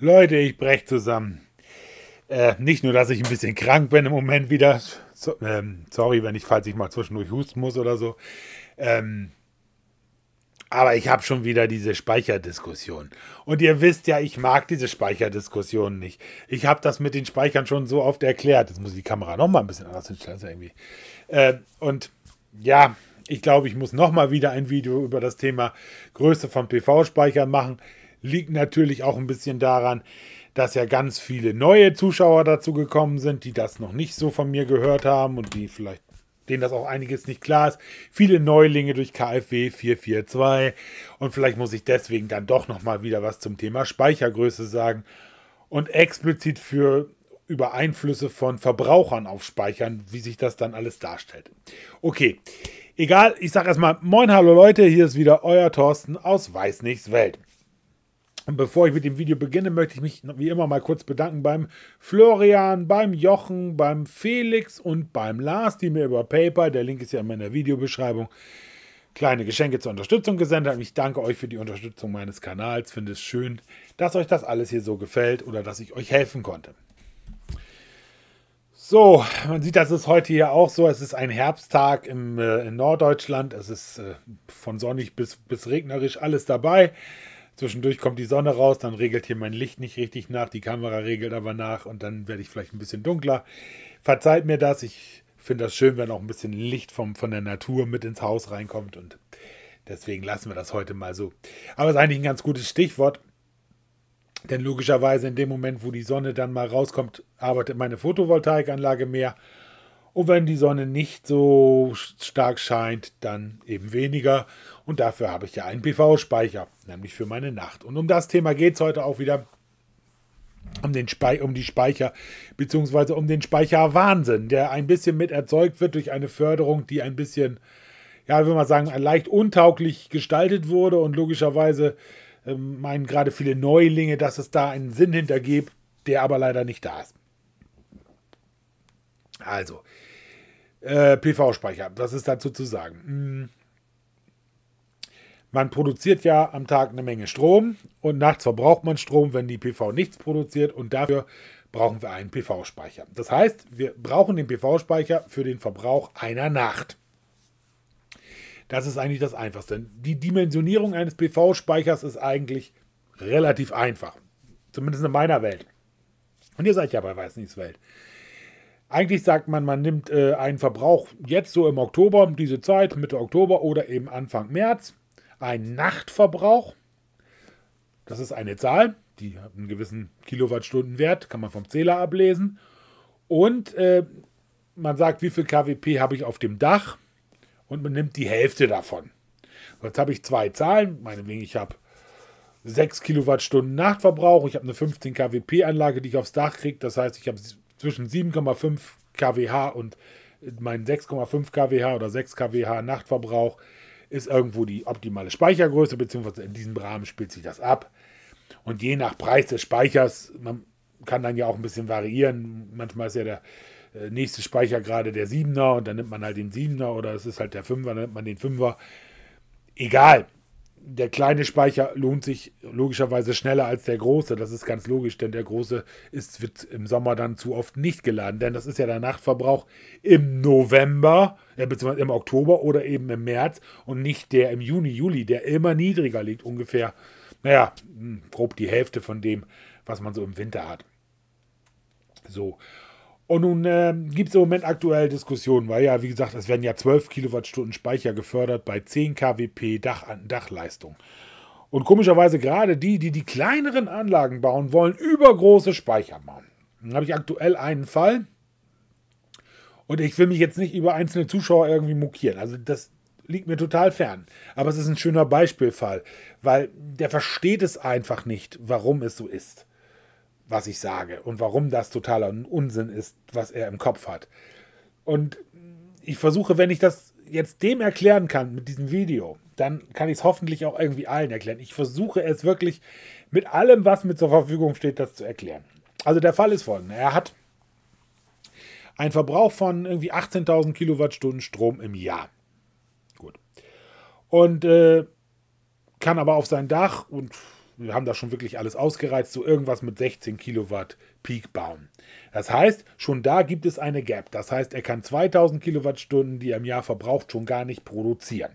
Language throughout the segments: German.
Leute, ich brech zusammen. Äh, nicht nur, dass ich ein bisschen krank bin im Moment wieder. So, ähm, sorry, wenn ich, falls ich mal zwischendurch husten muss oder so. Ähm, aber ich habe schon wieder diese Speicherdiskussion. Und ihr wisst ja, ich mag diese Speicherdiskussion nicht. Ich habe das mit den Speichern schon so oft erklärt. Jetzt muss ich die Kamera nochmal ein bisschen anders hinstellen. Irgendwie. Äh, und ja, ich glaube, ich muss nochmal wieder ein Video über das Thema Größe von PV-Speichern machen. Liegt natürlich auch ein bisschen daran, dass ja ganz viele neue Zuschauer dazu gekommen sind, die das noch nicht so von mir gehört haben und die vielleicht denen das auch einiges nicht klar ist. Viele Neulinge durch KfW 442 und vielleicht muss ich deswegen dann doch noch mal wieder was zum Thema Speichergröße sagen und explizit für über Einflüsse von Verbrauchern auf Speichern, wie sich das dann alles darstellt. Okay, egal, ich sage erstmal Moin, hallo Leute, hier ist wieder euer Thorsten aus Weiß nichts Welt. Und Bevor ich mit dem Video beginne, möchte ich mich wie immer mal kurz bedanken beim Florian, beim Jochen, beim Felix und beim Lars, die mir über PayPal, der Link ist ja immer in der Videobeschreibung, kleine Geschenke zur Unterstützung gesendet haben. Ich danke euch für die Unterstützung meines Kanals. Finde es schön, dass euch das alles hier so gefällt oder dass ich euch helfen konnte. So, man sieht, das ist heute hier auch so. Es ist ein Herbsttag im, äh, in Norddeutschland. Es ist äh, von sonnig bis, bis regnerisch alles dabei. Zwischendurch kommt die Sonne raus, dann regelt hier mein Licht nicht richtig nach, die Kamera regelt aber nach und dann werde ich vielleicht ein bisschen dunkler. Verzeiht mir das, ich finde das schön, wenn auch ein bisschen Licht vom, von der Natur mit ins Haus reinkommt und deswegen lassen wir das heute mal so. Aber es ist eigentlich ein ganz gutes Stichwort, denn logischerweise in dem Moment, wo die Sonne dann mal rauskommt, arbeitet meine Photovoltaikanlage mehr und wenn die Sonne nicht so stark scheint, dann eben weniger. Und dafür habe ich ja einen PV-Speicher, nämlich für meine Nacht. Und um das Thema geht es heute auch wieder. Um, den Spe um die Speicher, beziehungsweise um den Speicherwahnsinn, der ein bisschen mit erzeugt wird durch eine Förderung, die ein bisschen, ja, würde man sagen, leicht untauglich gestaltet wurde und logischerweise ähm, meinen gerade viele Neulinge, dass es da einen Sinn hintergibt, der aber leider nicht da ist. Also, äh, PV-Speicher. Was ist dazu zu sagen? Hm. Man produziert ja am Tag eine Menge Strom und nachts verbraucht man Strom, wenn die PV nichts produziert und dafür brauchen wir einen PV-Speicher. Das heißt, wir brauchen den PV-Speicher für den Verbrauch einer Nacht. Das ist eigentlich das Einfachste. Die Dimensionierung eines PV-Speichers ist eigentlich relativ einfach. Zumindest in meiner Welt. Und ihr seid ja bei Weißnies Welt. Eigentlich sagt man, man nimmt äh, einen Verbrauch jetzt so im Oktober, diese Zeit, Mitte Oktober oder eben Anfang März, einen Nachtverbrauch. Das ist eine Zahl, die hat einen gewissen Kilowattstundenwert, kann man vom Zähler ablesen. Und äh, man sagt, wie viel KWP habe ich auf dem Dach und man nimmt die Hälfte davon. Jetzt habe ich zwei Zahlen, meinetwegen, ich habe 6 Kilowattstunden Nachtverbrauch, ich habe eine 15 KWP-Anlage, die ich aufs Dach kriege, das heißt, ich habe zwischen 7,5 kWh und äh, mein 6,5 kWh oder 6 kWh Nachtverbrauch ist irgendwo die optimale Speichergröße, beziehungsweise in diesem Rahmen spielt sich das ab. Und je nach Preis des Speichers, man kann dann ja auch ein bisschen variieren. Manchmal ist ja der äh, nächste Speicher gerade der 7er und dann nimmt man halt den 7er oder es ist halt der 5er, dann nimmt man den 5er. Egal der kleine Speicher lohnt sich logischerweise schneller als der große. Das ist ganz logisch, denn der große ist, wird im Sommer dann zu oft nicht geladen, denn das ist ja der Nachtverbrauch im November, äh, beziehungsweise im Oktober oder eben im März und nicht der im Juni, Juli, der immer niedriger liegt, ungefähr, naja, hm, grob die Hälfte von dem, was man so im Winter hat. So. Und nun äh, gibt es im Moment aktuell Diskussionen, weil ja, wie gesagt, es werden ja 12 Kilowattstunden Speicher gefördert bei 10 kWp Dach Dachleistung. Und komischerweise gerade die, die die kleineren Anlagen bauen wollen, übergroße Speicher bauen. Dann habe ich aktuell einen Fall. Und ich will mich jetzt nicht über einzelne Zuschauer irgendwie mokieren. Also das liegt mir total fern. Aber es ist ein schöner Beispielfall, weil der versteht es einfach nicht, warum es so ist was ich sage und warum das totaler Unsinn ist, was er im Kopf hat. Und ich versuche, wenn ich das jetzt dem erklären kann mit diesem Video, dann kann ich es hoffentlich auch irgendwie allen erklären. Ich versuche es wirklich mit allem, was mir zur Verfügung steht, das zu erklären. Also der Fall ist folgender. Er hat einen Verbrauch von irgendwie 18.000 Kilowattstunden Strom im Jahr. Gut. Und äh, kann aber auf sein Dach und wir haben da schon wirklich alles ausgereizt, so irgendwas mit 16 Kilowatt Peak bauen. Das heißt, schon da gibt es eine Gap. Das heißt, er kann 2000 Kilowattstunden, die er im Jahr verbraucht, schon gar nicht produzieren.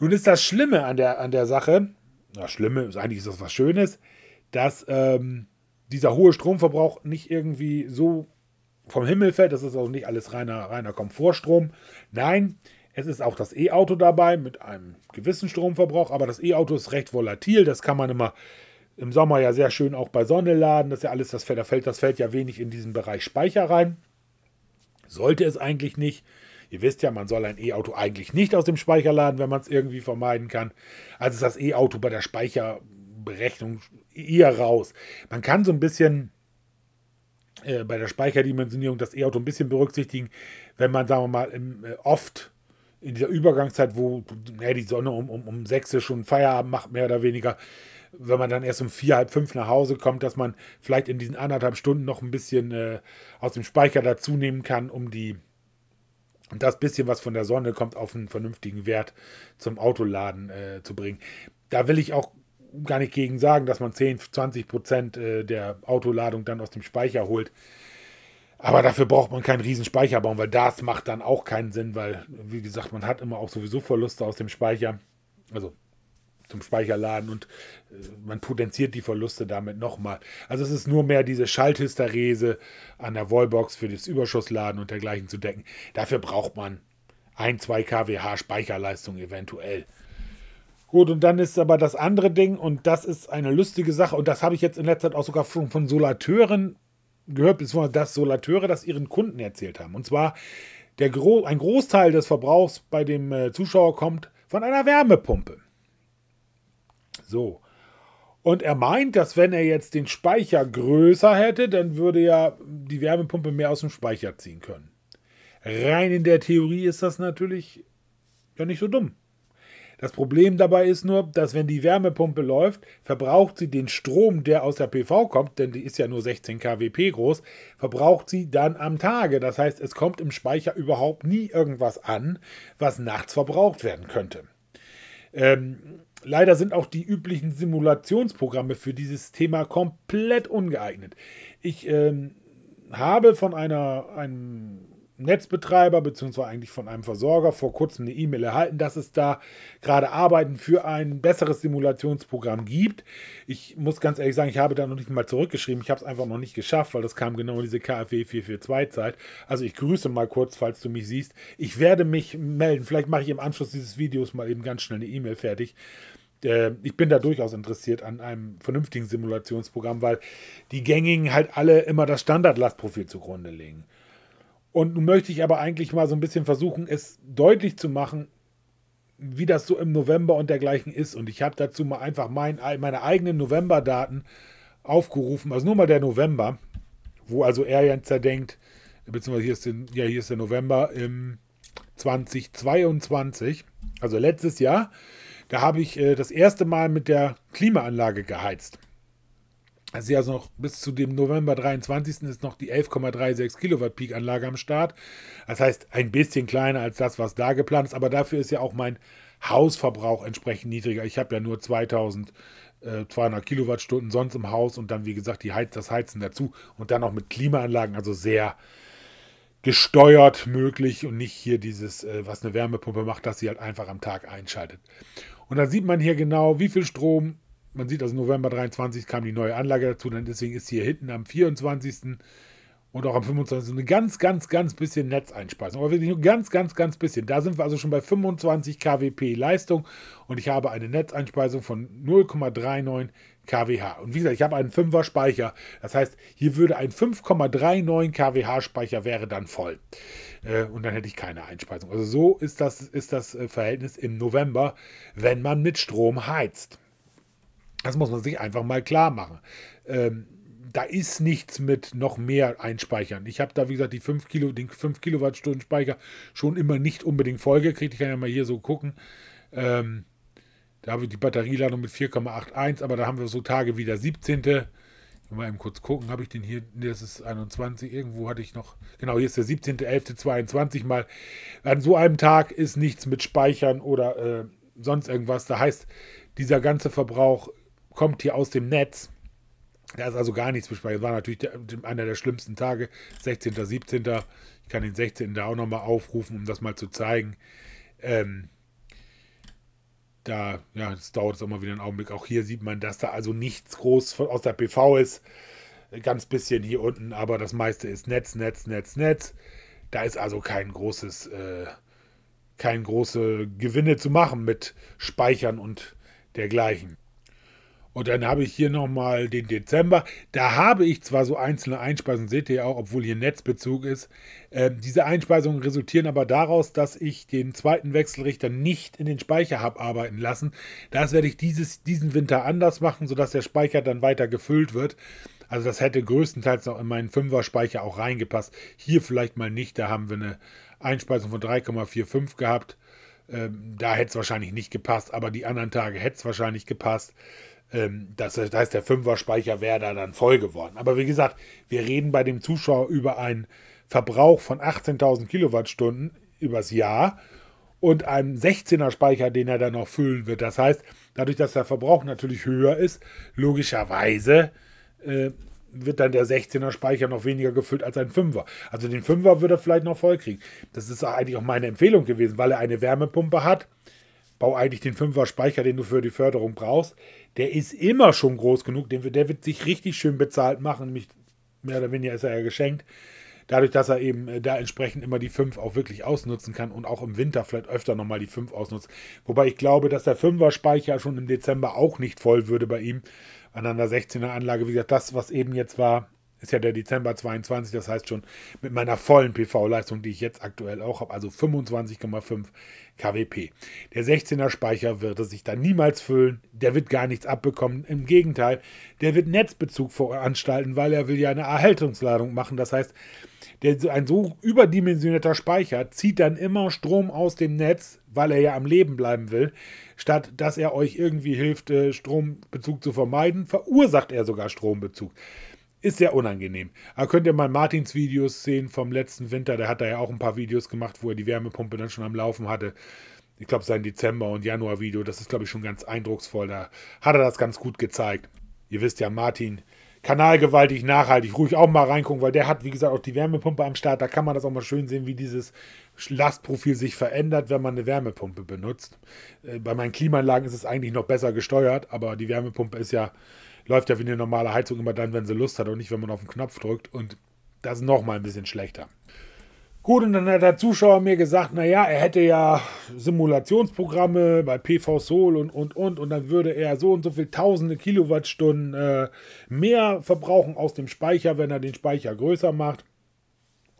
Nun ist das Schlimme an der, an der Sache, na, Schlimme ist eigentlich ist das was Schönes, dass ähm, dieser hohe Stromverbrauch nicht irgendwie so vom Himmel fällt. Das ist auch nicht alles reiner, reiner Komfortstrom. Nein, es ist auch das E-Auto dabei mit einem gewissen Stromverbrauch, aber das E-Auto ist recht volatil. Das kann man immer im Sommer ja sehr schön auch bei Sonne laden. Das ja alles, das fällt, da fällt, das fällt ja wenig in diesen Bereich Speicher rein. Sollte es eigentlich nicht. Ihr wisst ja, man soll ein E-Auto eigentlich nicht aus dem Speicher laden, wenn man es irgendwie vermeiden kann. Also ist das E-Auto bei der Speicherberechnung eher raus. Man kann so ein bisschen äh, bei der Speicherdimensionierung das E-Auto ein bisschen berücksichtigen, wenn man, sagen wir mal, im, äh, oft in dieser Übergangszeit, wo ja, die Sonne um, um, um sechs ist schon Feierabend macht, mehr oder weniger, wenn man dann erst um vier, halb fünf nach Hause kommt, dass man vielleicht in diesen anderthalb Stunden noch ein bisschen äh, aus dem Speicher dazu nehmen kann, um die das bisschen, was von der Sonne kommt, auf einen vernünftigen Wert zum Autoladen äh, zu bringen. Da will ich auch gar nicht gegen sagen, dass man 10, 20 Prozent äh, der Autoladung dann aus dem Speicher holt. Aber dafür braucht man keinen riesen Speicherbaum, weil das macht dann auch keinen Sinn, weil, wie gesagt, man hat immer auch sowieso Verluste aus dem Speicher, also zum Speicherladen und äh, man potenziert die Verluste damit nochmal. Also es ist nur mehr diese Schalthysterese an der Wallbox für das Überschussladen und dergleichen zu decken. Dafür braucht man ein, zwei kWh Speicherleistung eventuell. Gut, und dann ist aber das andere Ding, und das ist eine lustige Sache, und das habe ich jetzt in letzter Zeit auch sogar von, von Solateuren gehört, beziehungsweise dass Solateure das ihren Kunden erzählt haben. Und zwar, der Gro ein Großteil des Verbrauchs bei dem äh, Zuschauer kommt von einer Wärmepumpe. So. Und er meint, dass wenn er jetzt den Speicher größer hätte, dann würde ja die Wärmepumpe mehr aus dem Speicher ziehen können. Rein in der Theorie ist das natürlich ja nicht so dumm. Das Problem dabei ist nur, dass wenn die Wärmepumpe läuft, verbraucht sie den Strom, der aus der PV kommt, denn die ist ja nur 16 kWp groß, verbraucht sie dann am Tage. Das heißt, es kommt im Speicher überhaupt nie irgendwas an, was nachts verbraucht werden könnte. Ähm, leider sind auch die üblichen Simulationsprogramme für dieses Thema komplett ungeeignet. Ich ähm, habe von einer, einem Netzbetreiber bzw. eigentlich von einem Versorger vor kurzem eine E-Mail erhalten, dass es da gerade Arbeiten für ein besseres Simulationsprogramm gibt. Ich muss ganz ehrlich sagen, ich habe da noch nicht mal zurückgeschrieben. Ich habe es einfach noch nicht geschafft, weil das kam genau in diese KfW 442-Zeit. Also ich grüße mal kurz, falls du mich siehst. Ich werde mich melden. Vielleicht mache ich im Anschluss dieses Videos mal eben ganz schnell eine E-Mail fertig äh, ich bin da durchaus interessiert an einem vernünftigen Simulationsprogramm, weil die gängigen halt alle immer das Standardlastprofil zugrunde legen. Und nun möchte ich aber eigentlich mal so ein bisschen versuchen, es deutlich zu machen, wie das so im November und dergleichen ist. Und ich habe dazu mal einfach mein, meine eigenen November-Daten aufgerufen, also nur mal der November, wo also er jetzt ja denkt, beziehungsweise hier ist, den, ja, hier ist der November im 2022, also letztes Jahr, da habe ich äh, das erste Mal mit der Klimaanlage geheizt. Also ja, noch bis zu dem November 23. ist noch die 11,36 Kilowatt Peak Anlage am Start. Das heißt, ein bisschen kleiner als das, was da geplant ist, aber dafür ist ja auch mein Hausverbrauch entsprechend niedriger. Ich habe ja nur 2200 Kilowattstunden sonst im Haus und dann, wie gesagt, die Heiz, das Heizen dazu und dann auch mit Klimaanlagen, also sehr gesteuert möglich und nicht hier dieses, äh, was eine Wärmepumpe macht, dass sie halt einfach am Tag einschaltet. Und dann sieht man hier genau, wie viel Strom man sieht also November 23 kam die neue Anlage dazu, dann deswegen ist hier hinten am 24. und auch am 25. eine ganz, ganz, ganz bisschen Netzeinspeisung. Aber wirklich nur ganz, ganz, ganz bisschen. Da sind wir also schon bei 25 kWp Leistung und ich habe eine Netzeinspeisung von 0,39 kWh. Und wie gesagt, ich habe einen 5er Speicher. Das heißt, hier würde ein 5,39 kWh Speicher wäre dann voll. Äh, und dann hätte ich keine Einspeisung. Also so ist das, ist das äh, Verhältnis im November, wenn man mit Strom heizt. Das muss man sich einfach mal klar machen. Ähm, da ist nichts mit noch mehr einspeichern. Ich habe da, wie gesagt, die 5 Kilo, den 5 Kilowattstunden Speicher schon immer nicht unbedingt vollgekriegt. Ich kann ja mal hier so gucken. Ähm, da habe ich die Batterieladung mit 4,81, aber da haben wir so Tage wie der 17. Mal eben kurz gucken, habe ich den hier, nee, das ist 21, irgendwo hatte ich noch, genau, hier ist der 17.11.22 mal. An so einem Tag ist nichts mit Speichern oder äh, sonst irgendwas. Da heißt, dieser ganze Verbrauch kommt hier aus dem Netz. Da ist also gar nichts besprochen. war natürlich der, einer der schlimmsten Tage, 16., 17. Ich kann den 16. da auch nochmal aufrufen, um das mal zu zeigen. Ähm, da, ja, es dauert jetzt auch mal wieder einen Augenblick. Auch hier sieht man, dass da also nichts groß von, aus der PV ist. Ganz bisschen hier unten, aber das meiste ist Netz, Netz, Netz, Netz. Da ist also kein großes, äh, kein große Gewinne zu machen mit Speichern und dergleichen. Und dann habe ich hier nochmal den Dezember. Da habe ich zwar so einzelne Einspeisungen, seht ihr auch, obwohl hier Netzbezug ist. Äh, diese Einspeisungen resultieren aber daraus, dass ich den zweiten Wechselrichter nicht in den Speicher habe arbeiten lassen. Das werde ich dieses, diesen Winter anders machen, sodass der Speicher dann weiter gefüllt wird. Also das hätte größtenteils noch in meinen 5er Speicher auch reingepasst. Hier vielleicht mal nicht, da haben wir eine Einspeisung von 3,45 gehabt. Ähm, da hätte es wahrscheinlich nicht gepasst, aber die anderen Tage hätte es wahrscheinlich gepasst ähm, das, das heißt, der Fünfer-Speicher wäre da dann voll geworden. Aber wie gesagt, wir reden bei dem Zuschauer über einen Verbrauch von 18.000 Kilowattstunden übers Jahr und einem 16er Speicher, den er dann noch füllen wird. Das heißt, dadurch, dass der Verbrauch natürlich höher ist, logischerweise äh, wird dann der 16er Speicher noch weniger gefüllt als ein Fünfer. Also den Fünfer würde er vielleicht noch voll kriegen. Das ist eigentlich auch meine Empfehlung gewesen, weil er eine Wärmepumpe hat. Bau eigentlich den 5er Speicher, den du für die Förderung brauchst der ist immer schon groß genug. Der wird, der wird sich richtig schön bezahlt machen. Nämlich mehr oder weniger ist er ja geschenkt. Dadurch, dass er eben äh, da entsprechend immer die 5 auch wirklich ausnutzen kann und auch im Winter vielleicht öfter nochmal die 5 ausnutzt. Wobei ich glaube, dass der 5er-Speicher schon im Dezember auch nicht voll würde bei ihm. An einer 16er-Anlage, wie gesagt, das, was eben jetzt war, ist ja der Dezember 22, das heißt schon mit meiner vollen PV-Leistung, die ich jetzt aktuell auch habe, also 25,5 kWp. Der 16er Speicher wird es sich dann niemals füllen, der wird gar nichts abbekommen, im Gegenteil, der wird Netzbezug veranstalten, weil er will ja eine Erhaltungsladung machen, das heißt, der, ein so überdimensionierter Speicher zieht dann immer Strom aus dem Netz, weil er ja am Leben bleiben will, statt dass er euch irgendwie hilft, äh, Strombezug zu vermeiden, verursacht er sogar Strombezug. Ist sehr unangenehm. Aber könnt ihr mal Martins Videos sehen vom letzten Winter. Der hat da ja auch ein paar Videos gemacht, wo er die Wärmepumpe dann schon am Laufen hatte. Ich glaube, sein Dezember- und Januar-Video, das ist, glaube ich, schon ganz eindrucksvoll. Da hat er das ganz gut gezeigt. Ihr wisst ja, Martin, kanalgewaltig, nachhaltig. Ruhig auch mal reingucken, weil der hat, wie gesagt, auch die Wärmepumpe am Start. Da kann man das auch mal schön sehen, wie dieses Lastprofil sich verändert, wenn man eine Wärmepumpe benutzt. Äh, bei meinen Klimaanlagen ist es eigentlich noch besser gesteuert, aber die Wärmepumpe ist ja läuft ja wie eine normale Heizung immer dann, wenn sie Lust hat und nicht, wenn man auf den Knopf drückt. Und das ist nochmal ein bisschen schlechter. Gut, und dann hat der Zuschauer mir gesagt, naja, er hätte ja Simulationsprogramme bei PV Sol und, und, und, und dann würde er so und so viele tausende Kilowattstunden äh, mehr verbrauchen aus dem Speicher, wenn er den Speicher größer macht.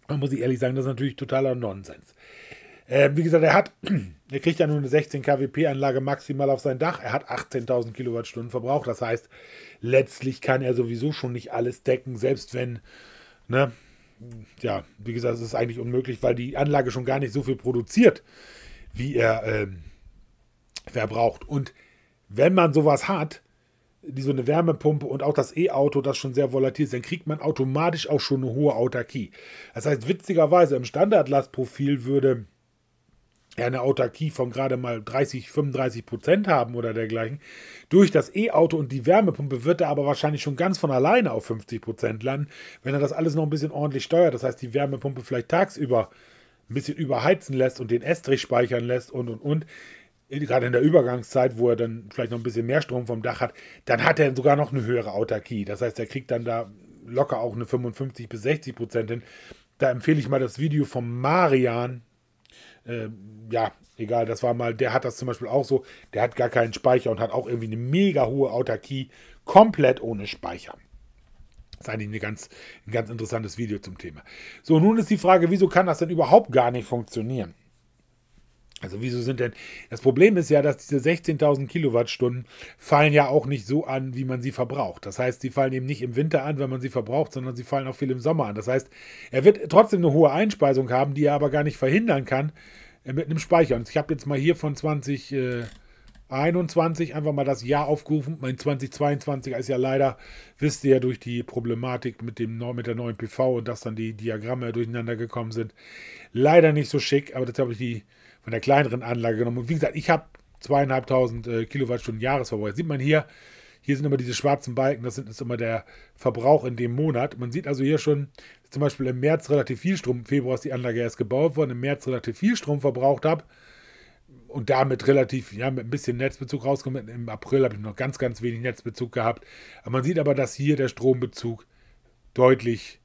Da muss ich ehrlich sagen, das ist natürlich totaler Nonsens. Äh, wie gesagt, er hat, er kriegt ja nur eine 16 kWp-Anlage maximal auf sein Dach. Er hat 18.000 Kilowattstunden Verbrauch. Das heißt, letztlich kann er sowieso schon nicht alles decken, selbst wenn, ne, ja, wie gesagt, es ist eigentlich unmöglich, weil die Anlage schon gar nicht so viel produziert, wie er ähm, verbraucht. Und wenn man sowas hat, die so eine Wärmepumpe und auch das E-Auto, das schon sehr volatil ist, dann kriegt man automatisch auch schon eine hohe Autarkie. Das heißt, witzigerweise im Standardlastprofil würde ja eine Autarkie von gerade mal 30, 35 Prozent haben oder dergleichen. Durch das E-Auto und die Wärmepumpe wird er aber wahrscheinlich schon ganz von alleine auf 50 Prozent landen, wenn er das alles noch ein bisschen ordentlich steuert. Das heißt, die Wärmepumpe vielleicht tagsüber ein bisschen überheizen lässt und den Estrich speichern lässt und und und. Gerade in der Übergangszeit, wo er dann vielleicht noch ein bisschen mehr Strom vom Dach hat, dann hat er sogar noch eine höhere Autarkie. Das heißt, er kriegt dann da locker auch eine 55 bis 60 Prozent hin. Da empfehle ich mal das Video von Marian, äh, ja, egal, das war mal, der hat das zum Beispiel auch so, der hat gar keinen Speicher und hat auch irgendwie eine mega hohe Autarkie, komplett ohne Speicher. Das ist eigentlich eine ganz, ein ganz interessantes Video zum Thema. So, nun ist die Frage, wieso kann das denn überhaupt gar nicht funktionieren? Also wieso sind denn... Das Problem ist ja, dass diese 16.000 Kilowattstunden fallen ja auch nicht so an, wie man sie verbraucht. Das heißt, sie fallen eben nicht im Winter an, wenn man sie verbraucht, sondern sie fallen auch viel im Sommer an. Das heißt, er wird trotzdem eine hohe Einspeisung haben, die er aber gar nicht verhindern kann äh, mit einem Speicher. Und ich habe jetzt mal hier von 2021 äh, einfach mal das Jahr aufgerufen. Mein 2022 ist ja leider, wisst ihr ja, durch die Problematik mit, dem, mit der neuen PV und dass dann die Diagramme durcheinander gekommen sind, leider nicht so schick. Aber jetzt habe ich die von der kleineren Anlage genommen. Und wie gesagt, ich habe zweieinhalbtausend äh, Kilowattstunden Jahresverbrauch. Das sieht man hier, hier sind immer diese schwarzen Balken, das ist immer der Verbrauch in dem Monat. Man sieht also hier schon, zum Beispiel im März relativ viel Strom, im Februar ist die Anlage erst gebaut worden, im März relativ viel Strom verbraucht habe und damit relativ, ja, mit ein bisschen Netzbezug rausgekommen. Im April habe ich noch ganz, ganz wenig Netzbezug gehabt. Aber man sieht aber, dass hier der Strombezug deutlich,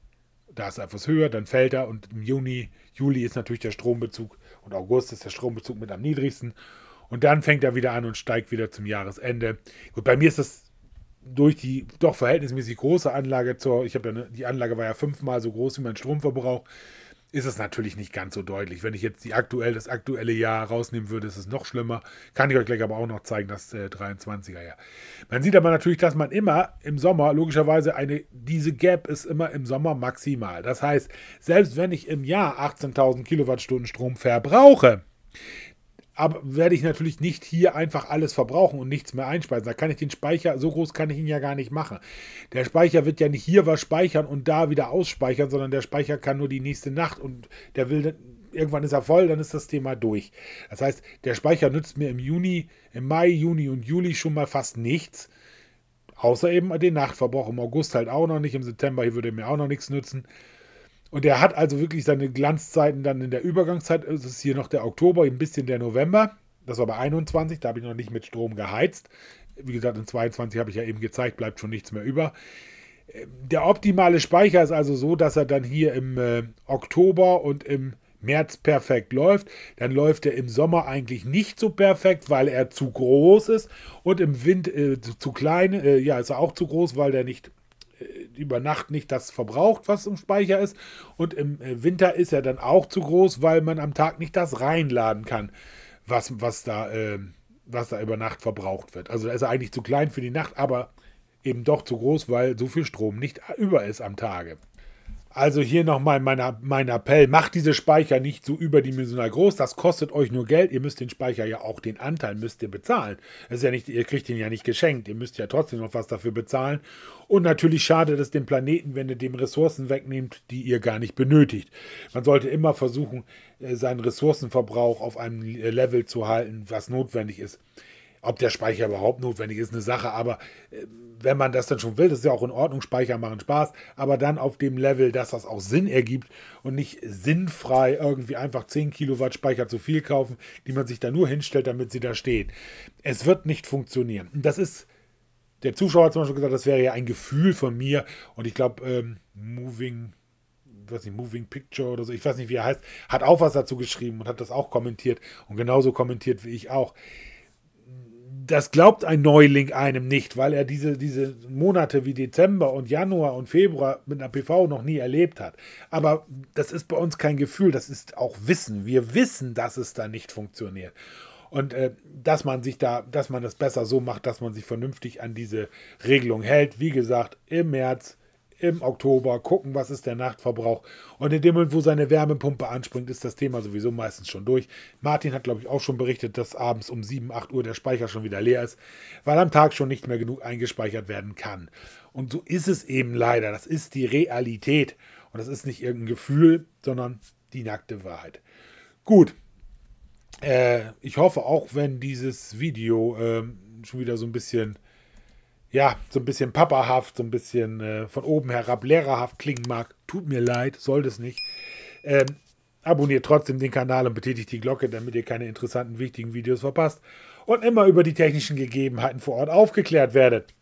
da ist etwas höher, dann fällt er und im Juni, Juli ist natürlich der Strombezug und August ist der Strombezug mit am niedrigsten. Und dann fängt er wieder an und steigt wieder zum Jahresende. Gut, bei mir ist das durch die doch verhältnismäßig große Anlage zur, ich habe ja, eine, die Anlage war ja fünfmal so groß wie mein Stromverbrauch, ist es natürlich nicht ganz so deutlich. Wenn ich jetzt die aktuell, das aktuelle Jahr rausnehmen würde, ist es noch schlimmer. Kann ich euch gleich aber auch noch zeigen, das äh, 23er Jahr. Man sieht aber natürlich, dass man immer im Sommer, logischerweise, eine, diese Gap ist immer im Sommer maximal. Das heißt, selbst wenn ich im Jahr 18.000 Kilowattstunden Strom verbrauche, aber werde ich natürlich nicht hier einfach alles verbrauchen und nichts mehr einspeisen. Da kann ich den Speicher, so groß kann ich ihn ja gar nicht machen. Der Speicher wird ja nicht hier was speichern und da wieder ausspeichern, sondern der Speicher kann nur die nächste Nacht und der will, irgendwann ist er voll, dann ist das Thema durch. Das heißt, der Speicher nützt mir im Juni, im Mai, Juni und Juli schon mal fast nichts. Außer eben den Nachtverbrauch im August halt auch noch nicht, im September hier würde mir auch noch nichts nützen. Und er hat also wirklich seine Glanzzeiten dann in der Übergangszeit. Es ist hier noch der Oktober, ein bisschen der November. Das war bei 21, da habe ich noch nicht mit Strom geheizt. Wie gesagt, in 22 habe ich ja eben gezeigt, bleibt schon nichts mehr über. Ähm, der optimale Speicher ist also so, dass er dann hier im äh, Oktober und im März perfekt läuft. Dann läuft er im Sommer eigentlich nicht so perfekt, weil er zu groß ist. Und im Wind äh, zu, zu klein, äh, ja, ist er auch zu groß, weil der nicht über Nacht nicht das verbraucht, was im Speicher ist. Und im äh, Winter ist er dann auch zu groß, weil man am Tag nicht das reinladen kann, was, was, da, äh, was da über Nacht verbraucht wird. Also da ist er eigentlich zu klein für die Nacht, aber eben doch zu groß, weil so viel Strom nicht über ist am Tage. Also hier nochmal mein, mein Appell, macht diese Speicher nicht so überdimensional groß, das kostet euch nur Geld, ihr müsst den Speicher ja auch, den Anteil müsst ihr bezahlen. Das ist ja nicht, ihr kriegt den ja nicht geschenkt, ihr müsst ja trotzdem noch was dafür bezahlen. Und natürlich schadet es dem Planeten, wenn ihr dem Ressourcen wegnehmt, die ihr gar nicht benötigt. Man sollte immer versuchen, äh, seinen Ressourcenverbrauch auf einem Level zu halten, was notwendig ist. Ob der Speicher überhaupt notwendig ist, eine Sache, aber äh, wenn man das dann schon will, das ist ja auch in Ordnung, Speicher machen Spaß, aber dann auf dem Level, dass das auch Sinn ergibt und nicht sinnfrei irgendwie einfach 10 Kilowatt Speicher zu viel kaufen, die man sich da nur hinstellt, damit sie da stehen. Es wird nicht funktionieren. Das ist, der Zuschauer hat zum Beispiel gesagt, das wäre ja ein Gefühl von mir und ich glaube, ähm, Moving weiß nicht, Moving Picture oder so, ich weiß nicht, wie er heißt, hat auch was dazu geschrieben und hat das auch kommentiert und genauso kommentiert wie ich auch das glaubt ein Neuling einem nicht, weil er diese, diese Monate wie Dezember und Januar und Februar mit einer PV noch nie erlebt hat. Aber das ist bei uns kein Gefühl, das ist auch Wissen. Wir wissen, dass es da nicht funktioniert. Und äh, dass man sich da, dass man das besser so macht, dass man sich vernünftig an diese Regelung hält. Wie gesagt, im März im Oktober, gucken, was ist der Nachtverbrauch. Und in dem Moment, wo seine Wärmepumpe anspringt, ist das Thema sowieso meistens schon durch. Martin hat, glaube ich, auch schon berichtet, dass abends um 7, 8 Uhr der Speicher schon wieder leer ist, weil am Tag schon nicht mehr genug eingespeichert werden kann. Und so ist es eben leider. Das ist die Realität. Und das ist nicht irgendein Gefühl, sondern die nackte Wahrheit. Gut. Äh, ich hoffe auch, wenn dieses Video äh, schon wieder so ein bisschen ja, so ein bisschen papahaft, so ein bisschen äh, von oben herab lehrerhaft klingen mag, tut mir leid, sollte es nicht. Ähm, abonniert trotzdem den Kanal und betätigt die Glocke, damit ihr keine interessanten, wichtigen Videos verpasst und immer über die technischen Gegebenheiten vor Ort aufgeklärt werdet.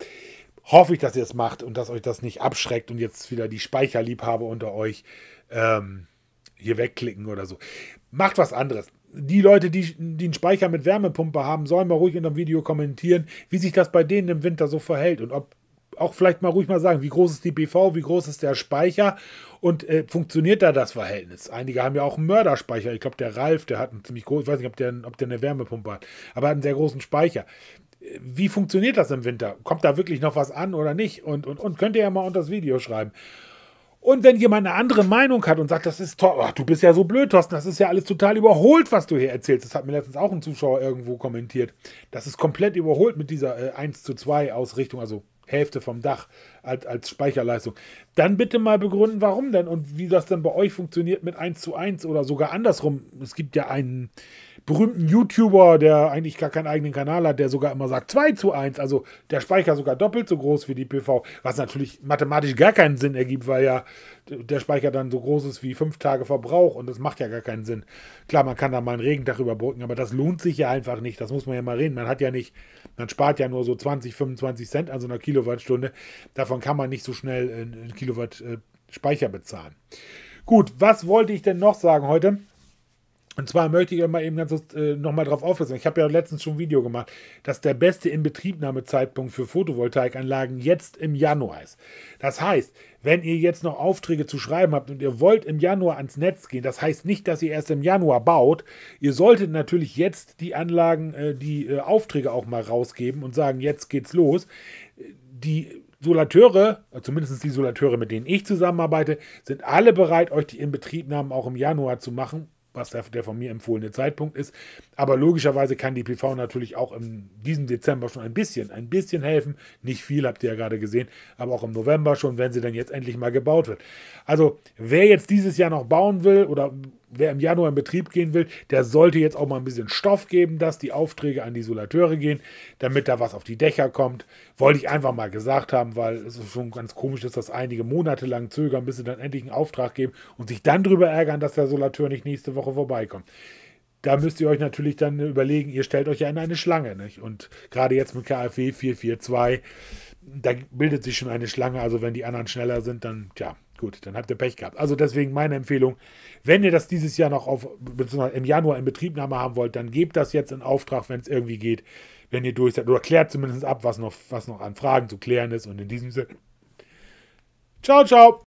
Hoffe ich, dass ihr es macht und dass euch das nicht abschreckt und jetzt wieder die Speicherliebhaber unter euch ähm, hier wegklicken oder so. Macht was anderes die Leute, die, die einen Speicher mit Wärmepumpe haben, sollen mal ruhig in einem Video kommentieren, wie sich das bei denen im Winter so verhält und ob auch vielleicht mal ruhig mal sagen, wie groß ist die BV, wie groß ist der Speicher und äh, funktioniert da das Verhältnis? Einige haben ja auch einen Mörderspeicher. Ich glaube, der Ralf, der hat einen ziemlich großen, ich weiß nicht, ob der, ob der eine Wärmepumpe hat, aber hat einen sehr großen Speicher. Wie funktioniert das im Winter? Kommt da wirklich noch was an oder nicht? Und, und, und könnt ihr ja mal unter das Video schreiben. Und wenn jemand eine andere Meinung hat und sagt, das ist toll, ach, du bist ja so blöd, Thorsten, das ist ja alles total überholt, was du hier erzählst. Das hat mir letztens auch ein Zuschauer irgendwo kommentiert. Das ist komplett überholt mit dieser äh, 1 zu 2 Ausrichtung, also Hälfte vom Dach als, als Speicherleistung. Dann bitte mal begründen, warum denn und wie das dann bei euch funktioniert mit 1 zu 1 oder sogar andersrum. Es gibt ja einen berühmten YouTuber, der eigentlich gar keinen eigenen Kanal hat, der sogar immer sagt 2 zu 1, also der Speicher sogar doppelt so groß wie die PV, was natürlich mathematisch gar keinen Sinn ergibt, weil ja der Speicher dann so groß ist wie fünf Tage Verbrauch und das macht ja gar keinen Sinn. Klar, man kann da mal einen Regentag überbrücken, aber das lohnt sich ja einfach nicht. Das muss man ja mal reden. Man hat ja nicht, man spart ja nur so 20, 25 Cent an so einer Kilowattstunde. Davon kann man nicht so schnell einen Kilowatt äh, Speicher bezahlen. Gut, was wollte ich denn noch sagen heute? Und zwar möchte ich euch mal eben ganz äh, nochmal darauf aufpassen. Ich habe ja letztens schon ein Video gemacht, dass der beste Inbetriebnahmezeitpunkt für Photovoltaikanlagen jetzt im Januar ist. Das heißt, wenn ihr jetzt noch Aufträge zu schreiben habt und ihr wollt im Januar ans Netz gehen, das heißt nicht, dass ihr erst im Januar baut. Ihr solltet natürlich jetzt die Anlagen, äh, die äh, Aufträge auch mal rausgeben und sagen, jetzt geht's los. Die Solateure, äh, zumindest die Solateure, mit denen ich zusammenarbeite, sind alle bereit, euch die Inbetriebnahmen auch im Januar zu machen was der, der von mir empfohlene Zeitpunkt ist, aber logischerweise kann die PV natürlich auch in diesem Dezember schon ein bisschen, ein bisschen helfen. Nicht viel habt ihr ja gerade gesehen, aber auch im November schon, wenn sie dann jetzt endlich mal gebaut wird. Also wer jetzt dieses Jahr noch bauen will oder wer im Januar in Betrieb gehen will, der sollte jetzt auch mal ein bisschen Stoff geben, dass die Aufträge an die Solateure gehen, damit da was auf die Dächer kommt. Wollte ich einfach mal gesagt haben, weil es ist schon ganz komisch, ist, dass das einige Monate lang zögern, bis sie dann endlich einen Auftrag geben und sich dann darüber ärgern, dass der Solateur nicht nächste Woche vorbeikommt da müsst ihr euch natürlich dann überlegen, ihr stellt euch ja in eine Schlange. Nicht? Und gerade jetzt mit KfW 442, da bildet sich schon eine Schlange. Also wenn die anderen schneller sind, dann, tja, gut, dann habt ihr Pech gehabt. Also deswegen meine Empfehlung, wenn ihr das dieses Jahr noch auf, beziehungsweise im Januar in Betriebnahme haben wollt, dann gebt das jetzt in Auftrag, wenn es irgendwie geht, wenn ihr durch seid. Oder klärt zumindest ab, was noch, was noch an Fragen zu klären ist. Und in diesem Sinne. Ciao, ciao!